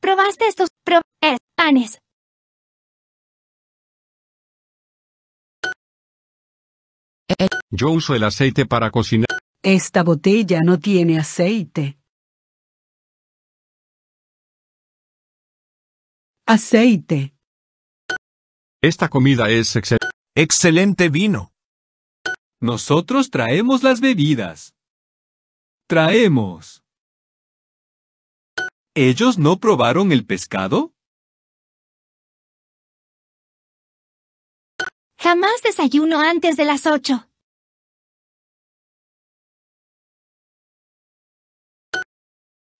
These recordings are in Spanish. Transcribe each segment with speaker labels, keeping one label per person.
Speaker 1: probaste estos eh, panes. Yo uso el aceite para cocinar. Esta botella no tiene aceite. Aceite. Esta comida es excelente vino. Nosotros traemos las bebidas. Traemos. ¿Ellos no probaron el pescado? Jamás desayuno antes de las ocho.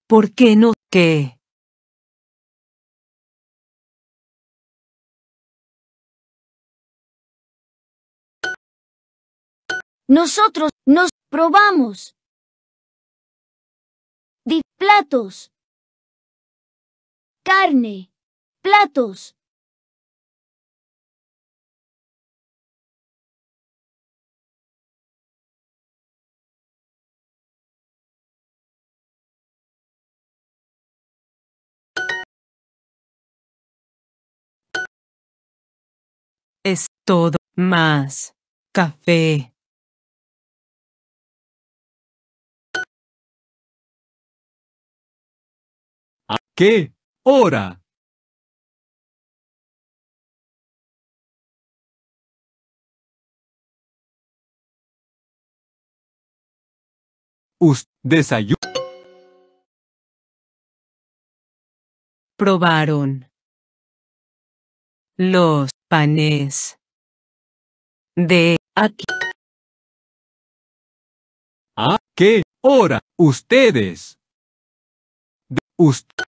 Speaker 1: ¿Por qué no qué? Nosotros nos probamos. Di platos carne, platos. Es todo más café. ¿Qué? hora Usted Probaron los panes de aquí. ¿A qué hora ustedes? usted.